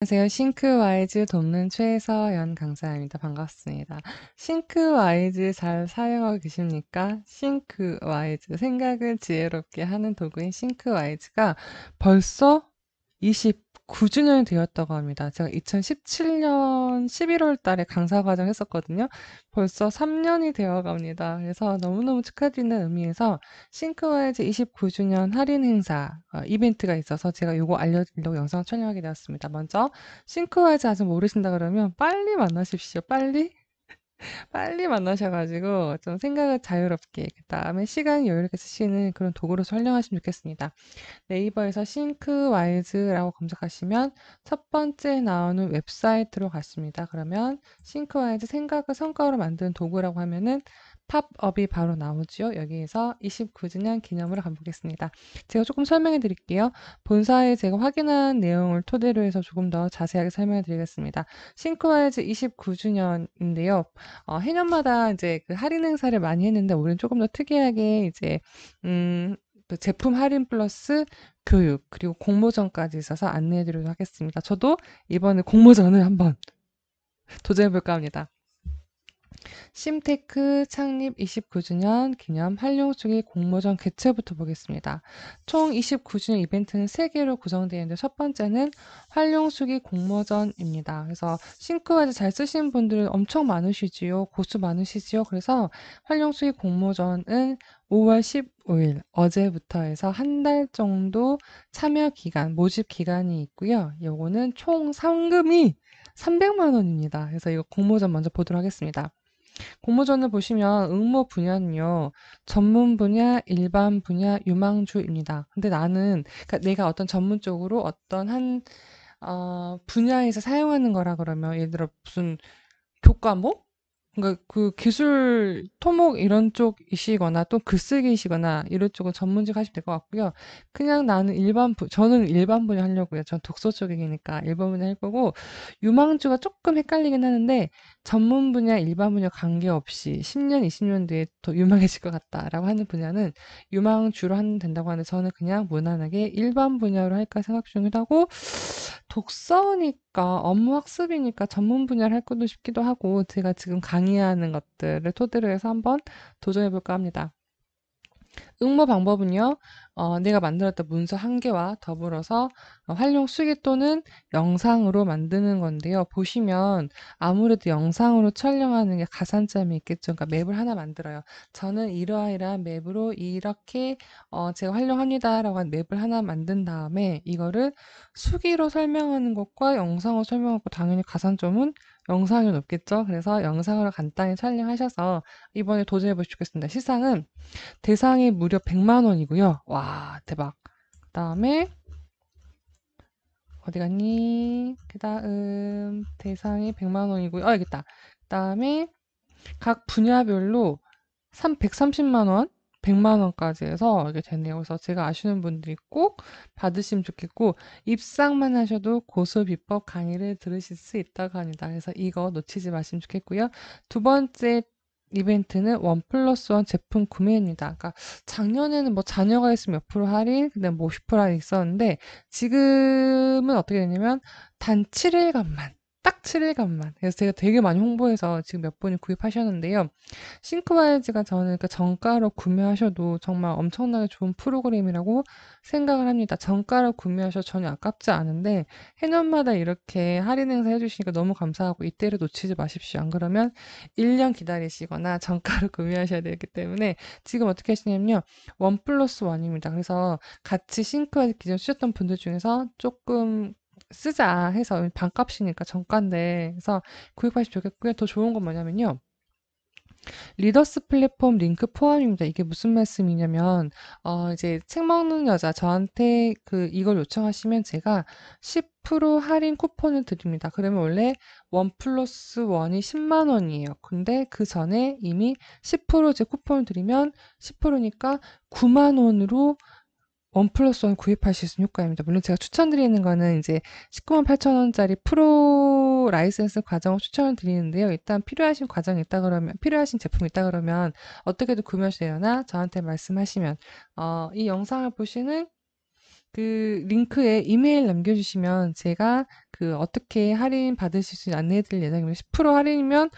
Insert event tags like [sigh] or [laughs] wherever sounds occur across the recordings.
안녕하세요. 싱크와이즈 돕는 최서연 강사입니다. 반갑습니다. 싱크와이즈 잘 사용하고 계십니까? 싱크와이즈, 생각을 지혜롭게 하는 도구인 싱크와이즈가 벌써 20 9주년이 되었다고 합니다. 제가 2017년 11월 달에 강사 과정 했었거든요. 벌써 3년이 되어 갑니다. 그래서 너무너무 축하드리는 의미에서 싱크와이즈 29주년 할인 행사 어, 이벤트가 있어서 제가 이거 알려드리려고 영상 을 촬영하게 되었습니다. 먼저 싱크와이즈 아직 모르신다 그러면 빨리 만나십시오. 빨리 빨리 만나셔 가지고 좀 생각을 자유롭게 그다음에 시간 여유롭게 쓰시는 그런 도구로설명하시면 좋겠습니다. 네이버에서 싱크와이즈라고 검색하시면 첫 번째 나오는 웹사이트로 갔습니다 그러면 싱크와이즈 생각을 성과로 만든 도구라고 하면은 팝업이 바로 나오요 여기에서 29주년 기념으로 가보겠습니다. 제가 조금 설명해 드릴게요. 본사에 제가 확인한 내용을 토대로 해서 조금 더 자세하게 설명해 드리겠습니다. 싱크와이즈 29주년인데요. 어, 해년마다 이제 그 할인 행사를 많이 했는데 올해는 조금 더 특이하게 이제 음, 제품 할인 플러스 교육 그리고 공모전까지 있어서 안내해 드리도록 하겠습니다. 저도 이번에 공모전을 한번 도전해 볼까 합니다. 심테크 창립 29주년 기념 한룡수기 공모전 개최부터 보겠습니다. 총 29주년 이벤트는 3개로 구성되어 있는데 첫 번째는 한룡수기 공모전입니다. 그래서 싱크와드 잘 쓰시는 분들은 엄청 많으시지요. 고수 많으시지요. 그래서 한룡수기 공모전은 5월 15일 어제부터 해서 한 달 정도 참여 기간, 모집 기간이 있고요. 요거는 총 상금이 300만 원입니다. 그래서 이거 공모전 먼저 보도록 하겠습니다. 공모전을 보시면 응모 분야는요. 전문 분야, 일반 분야, 유망주입니다. 근데 나는 그러니까 내가 어떤 전문 적으로 어떤 한어 분야에서 사용하는 거라 그러면 예를 들어 무슨 교과목 그러니까 그 기술 토목 이런 쪽이시거나 또 글쓰기이시거나 이런 쪽은 전문직 하시면 될 것 같고요. 그냥 나는 일반 부, 저는 일반 분야 하려고요. 전 독서 쪽이니까 일반 분야 할 거고 유망주가 조금 헷갈리긴 하는데 전문 분야 일반 분야 관계없이 10년 20년 뒤에 더 유망해질 것 같다라고 하는 분야는 유망주로 한 된다고 하는데 저는 그냥 무난하게 일반 분야로 할까 생각 중이라고 독서니까 업무 학습이니까 전문 분야를 할 것도 싶기도 하고 제가 지금 강의하는 것들을 토대로 해서 한번 도전해 볼까 합니다. 응모 방법은요. 어, 내가 만들었던 문서 한 개와 더불어서 어, 활용 수기 또는 영상으로 만드는 건데요. 보시면 아무래도 영상으로 촬영하는 게 가산점이 있겠죠. 그러니까 맵을 하나 만들어요. 저는 이러이러한 맵으로 이렇게 어, 제가 활용합니다라고 한 맵을 하나 만든 다음에 이거를 수기로 설명하는 것과 영상으로 설명하고 당연히 가산점은 영상은 없겠죠? 그래서 영상으로 간단히 촬영하셔서 이번에 도전해 보시겠습니다. 시상은 대상이 무려 100만 원이고요. 와 대박. 그 다음에 어디 갔니? 그 다음 대상이 100만 원이고요. 아 여기 다그 다음에 각 분야별로 3, 3 0만 원, 100만 원까지 해서 이게 되네요. 그래서 제가 아시는 분들이 꼭 받으시면 좋겠고 입상만 하셔도 고수 비법 강의를 들으실 수 있다고 합니다. 그래서 이거 놓치지 마시면 좋겠고요. 두 번째 이벤트는 원 플러스 원 제품 구매입니다. 그러니까 작년에는 뭐 자녀가 있으면 몇 프로 할인, 그다음 뭐50% 할인 있었는데 지금은 어떻게 되냐면 단 7일간만 딱 7일간만. 그래서 제가 되게 많이 홍보해서 지금 몇 분이 구입하셨는데요. 싱크와이즈가 저는 그 정가로 구매하셔도 정말 엄청나게 좋은 프로그램이라고 생각을 합니다. 정가로 구매하셔도 전혀 아깝지 않은데 해년마다 이렇게 할인 행사 해주시니까 너무 감사하고 이때를 놓치지 마십시오. 안 그러면 1년 기다리시거나 [laughs] 정가로 구매하셔야 되기 때문에 지금 어떻게 하시냐면요. 원 플러스 원입니다. 그래서 같이 싱크와이즈 기존 쓰셨던 분들 중에서 조금 쓰자 해서 반값이니까 정가인데 그래서 구입하시면 좋겠고요. 더 좋은 건 뭐냐면요. 리더스 플랫폼 링크 포함입니다. 이게 무슨 말씀이냐면 어 이제 책 먹는 여자 저한테 그 이걸 요청하시면 제가 10% 할인 쿠폰을 드립니다. 그러면 원래 1 플러스 원이 10만 원이에요. 근데 그 전에 이미 10%제 쿠폰을 드리면 10%니까 9만 원으로 원 플러스 원 구입할 수 있는 효과입니다. 물론 제가 추천드리는 거는 이제 19만 8천 원짜리 프로 라이센스 과정을 추천을 드리는데요. 일단 필요하신 과정이 있다 그러면 필요하신 제품이 있다 그러면 어떻게든 구매하시려나 저한테 말씀하시면 어, 이 영상을 보시는 그 링크에 이메일 남겨주시면 제가 그 어떻게 할인 받으실 수 있는지 안내해드릴 예정입니다. 10% 할인이면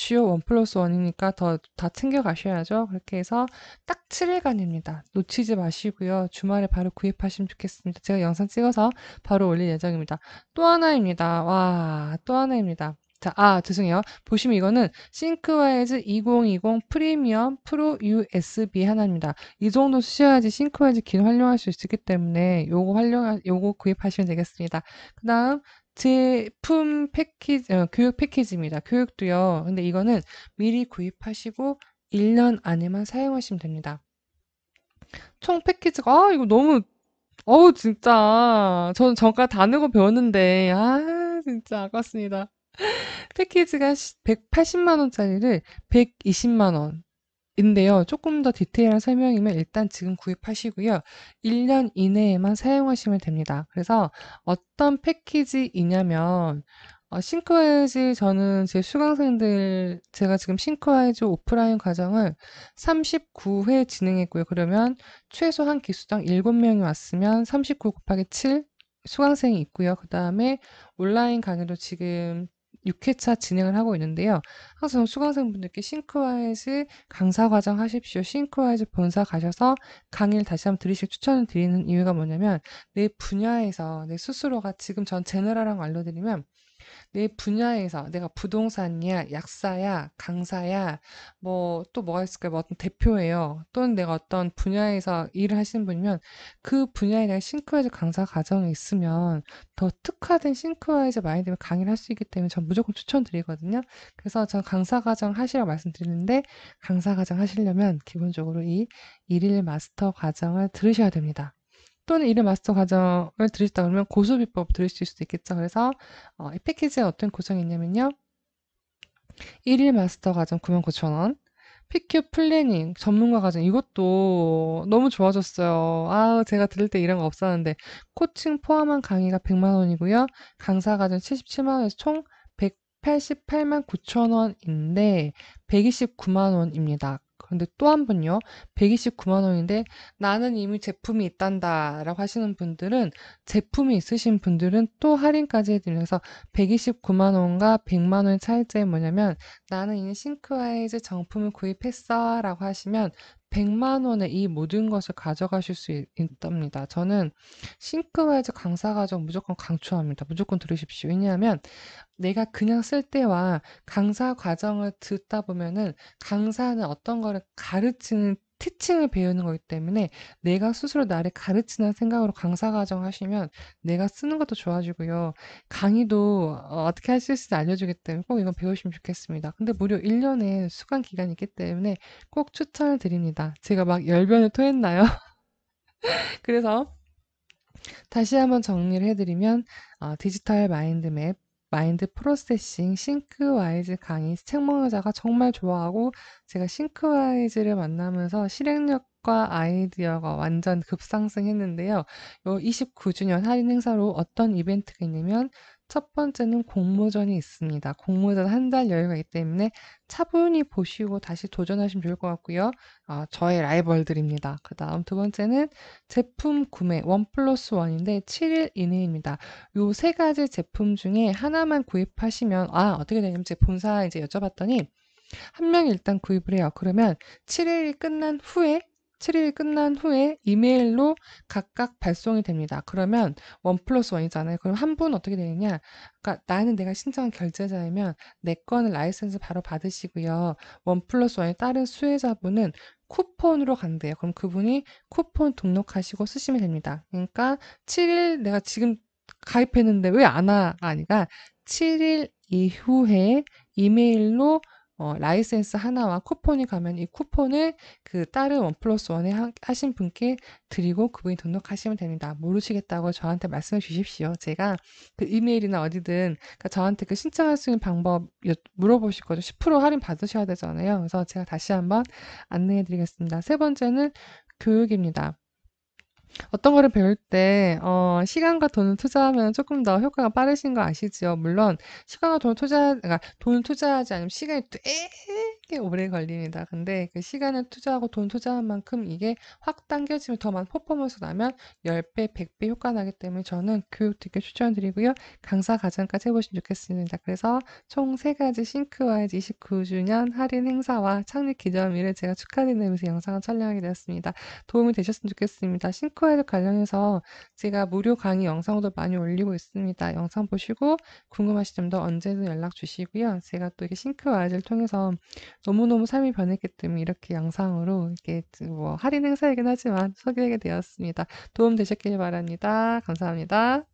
좋지요. 원 플러스 원이니까 더 다 챙겨가셔야죠. 그렇게 해서 딱 7일간입니다. 놓치지 마시고요. 주말에 바로 구입하시면 좋겠습니다. 제가 영상 찍어서 바로 올릴 예정입니다. 또 하나입니다. 와, 또 하나입니다. 자, 아, 죄송해요. 보시면 이거는 싱크와이즈 2020 프리미엄 프로 USB 하나입니다. 이 정도 쓰셔야지 싱크와이즈 긴 활용할 수 있기 때문에 요거 활용, 요거 구입하시면 되겠습니다. 그 다음, 제품 패키지, 어, 교육 패키지입니다. 교육도요. 근데 이거는 미리 구입하시고 1년 안에만 사용하시면 됩니다. 총 패키지가, 아, 이거 너무, 어우, 진짜. 저는 전과 단어고 배웠는데, 아, 진짜 아깝습니다. [laughs] 패키지가 180만 원짜리를 120만 원 인데요. 조금 더 디테일한 설명이면 일단 지금 구입하시고요. 1년 이내에만 사용하시면 됩니다. 그래서 어떤 패키지이냐면 어, 싱크와이즈 저는 제 수강생들 제가 지금 싱크와이즈 오프라인 과정을 39회 진행했고요. 그러면 최소 한 기수당 7명이 왔으면 39 곱하기 7 수강생이 있고요. 그 다음에 온라인 강의로 지금 6회차 진행을 하고 있는데요. 항상 수강생분들께 싱크와이즈 강사 과정 하십시오. 싱크와이즈 본사 가셔서 강의를 다시 한번 들으실 추천을 드리는 이유가 뭐냐면 내 분야에서 내 스스로가 지금 전 제너럴한 거 알려드리면 내 분야에서 내가 부동산이야, 약사야, 강사야, 뭐 또 뭐가 있을까요? 뭐 어떤 대표예요. 또는 내가 어떤 분야에서 일을 하시는 분이면 그 분야에 대한 싱크와이즈 강사 과정이 있으면 더 특화된 싱크와이즈 마인드를 강의를 할 수 있기 때문에 전 무조건 추천드리거든요. 그래서 전 강사 과정 하시라고 말씀드리는데 강사 과정 하시려면 기본적으로 이 일일 마스터 과정을 들으셔야 됩니다. 또는 이름 마스터 과정을 들으시다 그러면 고수 비법 들으실 수도 있겠죠. 그래서 어, 이패키지에 어떤 구성이 있냐면요. 1일 마스터 과정 99,000원 PQ 플래닝 전문가 과정 이것도 너무 좋아졌어요. 아 제가 들을 때 이런 거 없었는데 코칭 포함한 강의가 100만 원이고요. 강사 과정 77만 원에서 총 188만 9천 원인데 129만 원입니다. 그런데 또한 번요. 129만 원인데 나는 이미 제품이 있단다라고 하시는 분들은 제품이 있으신 분들은 또 할인까지 해드려서 129만 원과 100만 원의 차이점이 뭐냐면 나는 이미 싱크와이즈 정품을 구입했어라고 하시면 100만 원에 이 모든 것을 가져가실 수 있, 답니다. 저는 싱크와이즈 강사 과정 무조건 강추합니다. 무조건 들으십시오. 왜냐하면 내가 그냥 쓸 때와 강사 과정을 듣다 보면은 강사는 어떤 거를 가르치는 스케칭을 배우는 거기 때문에 내가 스스로 나를 가르치는 생각으로 강사 과정하시면 내가 쓰는 것도 좋아지고요. 강의도 어, 어떻게할 수 있을지 알려주기 때문에 꼭 이건 배우시면 좋겠습니다. 근데 무료 1년의 수강 기간이 있기 때문에 꼭 추천을 드립니다. 제가 막 열변을 토했나요? [laughs] 그래서 다시 한번 정리를 해드리면 어 디지털 마인드맵 마인드 프로세싱 싱크와이즈 강의 책몽여자가 정말 좋아하고 제가 싱크와이즈를 만나면서 실행력과 아이디어가 완전 급상승했는데요. 요 29주년 할인 행사로 어떤 이벤트가 있냐면 첫 번째는 공모전이 있습니다. 공모전 한 달 여유가 있기 때문에 차분히 보시고 다시 도전하시면 좋을 것 같고요. 아 저의 라이벌들입니다. 그다음 두 번째는 제품 구매 1 플러스 1 인데 7일 이내입니다. 요 세 가지 제품 중에 하나만 구입하시면 아 어떻게 되냐면 제 본사 이제 여쭤봤더니 한 명이 일단 구입을 해요. 그러면 7 일이 끝난 후에 7일 끝난 후에 이메일로 각각 발송이 됩니다. 그러면 원 플러스 원이잖아요. 그럼 한 분 어떻게 되느냐? 그러니까 나는 내가 신청한 결제자이면 내 건을 라이센스 바로 받으시고요. 원 플러스 원의다른 수혜자분은 쿠폰으로 간대요. 그럼 그분이 쿠폰 등록하시고 쓰시면 됩니다. 그러니까 7일 내가 지금 가입했는데 왜 안 와? 아니가 7일 이후에 이메일로 어, 라이센스 하나와 쿠폰이 가면 이 쿠폰을 그 다른 원 플러스 원에 하, 신 분께 드리고 그분이 등록하시면 됩니다. 모르시겠다고 저한테 말씀해 주십시오. 제가 그 이메일이나 어디든 그러니까 저한테 그 신청할 수 있는 방법 물어보실 거죠. 10% 할인 받으셔야 되잖아요. 그래서 제가 다시 한번 안내해 드리겠습니다. 세 번째는 교육입니다. 어떤 거를 배울 때어 시간과 돈을 투자하면 조금 더 효과가 빠르신 거 아시죠? 물론 시간과 돈을 투자 그러니까 돈을 투자하지 않으면 시간이 되게 꽤 오래 걸립니다. 근데 그 시간을 투자하고 돈 투자한 만큼 이게 확 당겨지면 더 많은 퍼포먼스 나면 10배, 100배 효과 나기 때문에 저는 교육 그 듣기 추천드리고요. 강사 과정까지 해보시면 좋겠습니다. 그래서 총 3가지 싱크와의 이 29주년 할인 행사와 창립 기념일을 제가 축하드리면서 영상을 촬영하게 되었습니다. 도움이 되셨으면 좋겠습니다. 싱크와에 이 관련해서 제가 무료 강의 영상도 많이 올리고 있습니다. 영상 보시고 궁금하시면도 언제든 연락 주시고요. 제가 또 이렇게 싱크와이를 통해서 너무너무 삶이 변했기 때문에 이렇게 영상으로 이렇게 뭐 할인 행사이긴 하지만 소개하게 되었습니다. 도움 되셨길 바랍니다. 감사합니다.